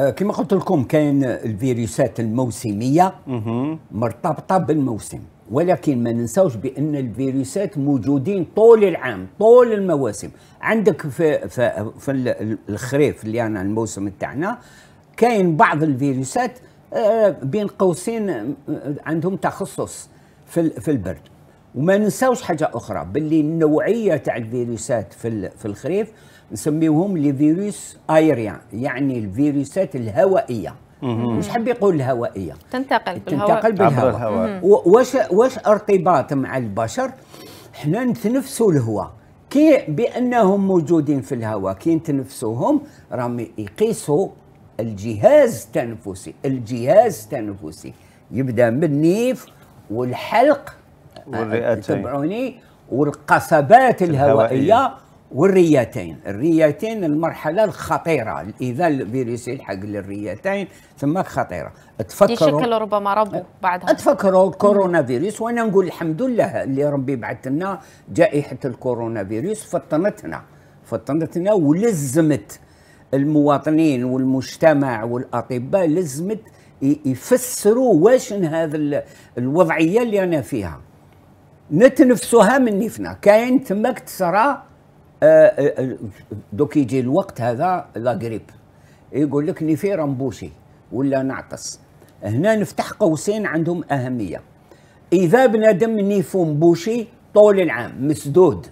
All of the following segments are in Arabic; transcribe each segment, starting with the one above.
آه، كما قلت لكم كاين الفيروسات الموسميه مرتبطه بالموسم ولكن ما ننساوش بان الفيروسات موجودين طول العام طول المواسم عندك في في, في الخريف اللي انا الموسم تاعنا كاين بعض الفيروسات آه، بين قوسين آه، عندهم تخصص في في البرد وما ننساوش حاجه اخرى باللي النوعيه تاع الفيروسات في في الخريف نسميوهم لي فيروس ايريان يعني الفيروسات الهوائيه مش حاب يقول الهوائيه تنتقل بالهواء تنتقل بالهواء, الهواء. واش واش ارتباط مع البشر حنا نتنفسوا الهواء كي بانهم موجودين في الهواء كي نتنفسوهم راهم يقيسوا الجهاز التنفسي الجهاز التنفسي يبدا من النيف والحلق والرئتين والقصبات الهوائية, الهوائية والريتين الريتين المرحلة الخطيرة إذا الفيروس يلحق للريتين ثم خطيرة تفكروا يشكل ربما ربو أه، بعدها تفكروا الكورونا فيروس وأنا نقول الحمد لله اللي ربي بعث لنا جائحة الكورونا فيروس فطنتنا فطنتنا ولزمت المواطنين والمجتمع والأطباء لزمت يفسروا واش هذا الوضعية اللي أنا فيها نتنفسوها من نيفنا كاين تماك تسرى آه، آه، آه، دوك يجي الوقت هذا لا غريب يقول لك نيفي رمبوشي ولا نعطس هنا نفتح قوسين عندهم اهميه اذا بنادم نيفو مبوشي طول العام مسدود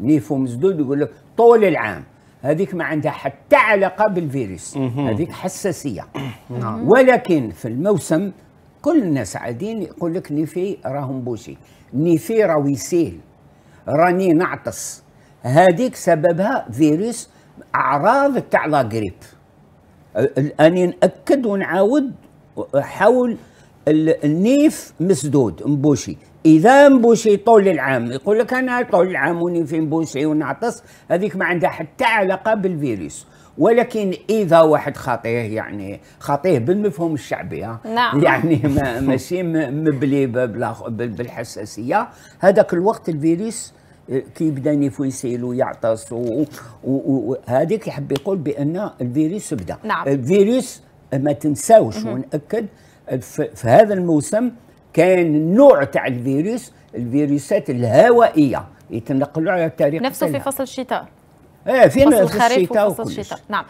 نيفو مسدود يقول لك طول العام هذيك ما عندها حتى علاقه بالفيروس هذيك حساسيه نعم. ولكن في الموسم كل الناس سعيدين يقول لك نيفي راه مبوشي نيفي راهو يسيل راني نعطس هذيك سببها فيروس اعراض تاع لا غريب اني ناكد ونعاود حول النيف مسدود مبوشي اذا مبوشي طول العام يقول لك انا طول العام ونيفي مبوشي ونعطس هذيك ما عندها حتى علاقه بالفيروس ولكن اذا واحد خطيه يعني خطيه بالمفهوم الشعبي نعم. يعني ماشي مبلي بالحساسيه هذاك الوقت الفيروس آه، كيبدا نيفويسيل ويعطس وهذيك يحب يقول بان الفيروس بدا نعم. الفيروس ما تنساوش ونأكد في هذا الموسم كان نوع تاع الفيروس الفيروسات الهوائيه يتنقلوا على التاريخ نفسه في فصل الشتاء ايه فين فصل الخريف وفصل الشتاء نعم